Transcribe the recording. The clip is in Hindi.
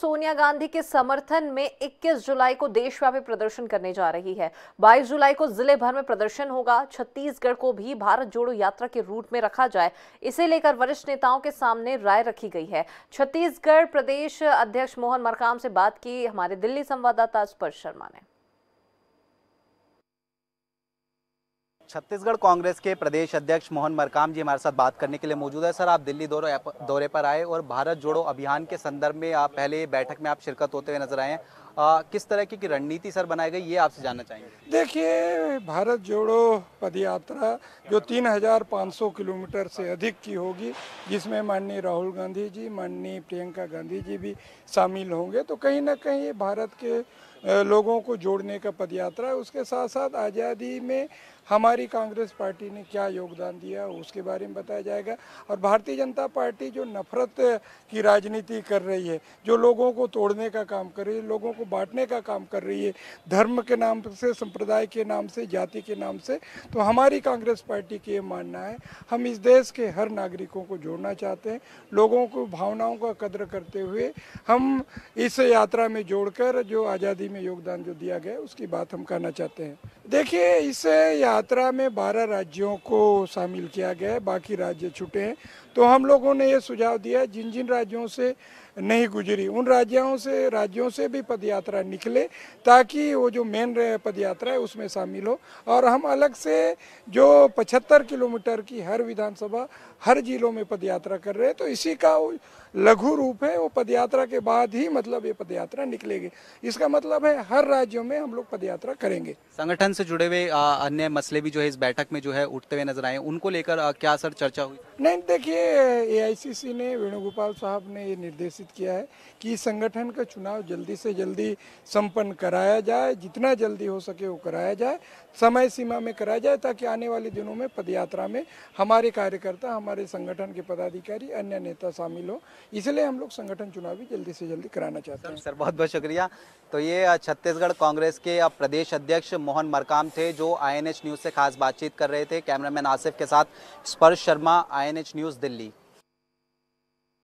सोनिया गांधी के समर्थन में 21 जुलाई को देशव्यापी प्रदर्शन करने जा रही है 22 जुलाई को जिले भर में प्रदर्शन होगा छत्तीसगढ़ को भी भारत जोड़ो यात्रा के रूट में रखा जाए इसे लेकर वरिष्ठ नेताओं के सामने राय रखी गई है छत्तीसगढ़ प्रदेश अध्यक्ष मोहन मरकाम से बात की हमारे दिल्ली संवाददाता स्पर्श शर्मा ने छत्तीसगढ़ कांग्रेस के प्रदेश अध्यक्ष मोहन मरकाम जी हमारे साथ बात करने के लिए मौजूद है सर आप दिल्ली दौरे दौरे पर आए और भारत जोड़ो अभियान के संदर्भ में आप पहले बैठक में आप शिरकत होते हुए नजर आए हैं आ, किस तरह की रणनीति सर बनाई गई ये आपसे जानना चाहेंगे देखिए भारत जोड़ो पद यात्रा जो 3,500 किलोमीटर से अधिक की होगी जिसमें माननीय राहुल गांधी जी माननीय प्रियंका गांधी जी भी शामिल होंगे तो कहीं ना कहीं ये भारत के लोगों को जोड़ने का पदयात्रा है उसके साथ साथ आज़ादी में हमारी कांग्रेस पार्टी ने क्या योगदान दिया उसके बारे में बताया जाएगा और भारतीय जनता पार्टी जो नफरत की राजनीति कर रही है जो लोगों को तोड़ने का काम कर रही है लोगों को को बांटने का काम कर रही है धर्म के नाम से संप्रदाय के नाम से जाति के नाम से तो हमारी कांग्रेस पार्टी की ये मानना है हम इस देश के हर नागरिकों को जोड़ना चाहते हैं लोगों को भावनाओं का कदर करते हुए हम इस यात्रा में जोड़कर जो आज़ादी में योगदान जो दिया गया उसकी बात हम कहना चाहते हैं देखिए इस यात्रा में बारह राज्यों को शामिल किया गया है बाकी राज्य छुटे हैं तो हम लोगों ने ये सुझाव दिया जिन जिन राज्यों से नहीं गुजरी उन राज्यों से राज्यों से भी पद यात्रा निकले ताकि वो जो मेन पद यात्रा है उसमें शामिल हो और हम अलग से जो 75 किलोमीटर की हर विधानसभा हर जिलों में पदयात्रा कर रहे हैं तो इसी का लघु रूप है वो पदयात्रा के बाद ही मतलब ये पदयात्रा निकलेगी इसका मतलब है हर राज्यों में हम लोग पदयात्रा करेंगे संगठन से जुड़े हुए अन्य मसले भी जो है इस बैठक में जो है उठते हुए नजर आए उनको लेकर क्या सर चर्चा हुई नहीं देखिए ए ने वेणुगोपाल साहब ने ये निर्देशित किया है कि संगठन का चुनाव जल्दी से जल्दी जल्दी संपन्न कराया जाए जितना जल्दी हो सके वो कराया जाए समय सीमा में कराया जाए ताकि आने वाले दिनों में पदयात्रा में हमारे कार्यकर्ता हमारे संगठन के पदाधिकारी अन्य नेता शामिल हो इसलिए हम लोग संगठन चुनावी जल्दी से जल्दी कराना चाहते हैं सर बहुत बहुत शुक्रिया तो ये छत्तीसगढ़ कांग्रेस के अब प्रदेश अध्यक्ष मोहन मरकाम थे जो आई न्यूज़ से खास बातचीत कर रहे थे कैमरामैन आसिफ के साथ स्पर्श शर्मा आई न्यूज़ दिल्ली